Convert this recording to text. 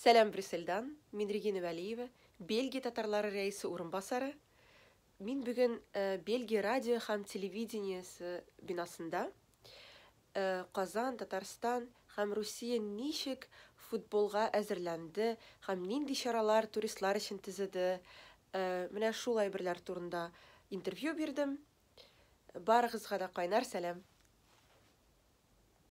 сәлем брюссельдан мен регина уәлиева бельгия татарлары рейсі орынбасары мен бүгін ә, э, радио һәм телевидениесі бинасында ә, э, қазан татарстан һәм русия нишек футболға әзірләнді, һәм нинди чаралар туристлар өчен төзеде ә, менә шул әйберләр турында интервью бирдем барыгызга да қайнар сәлам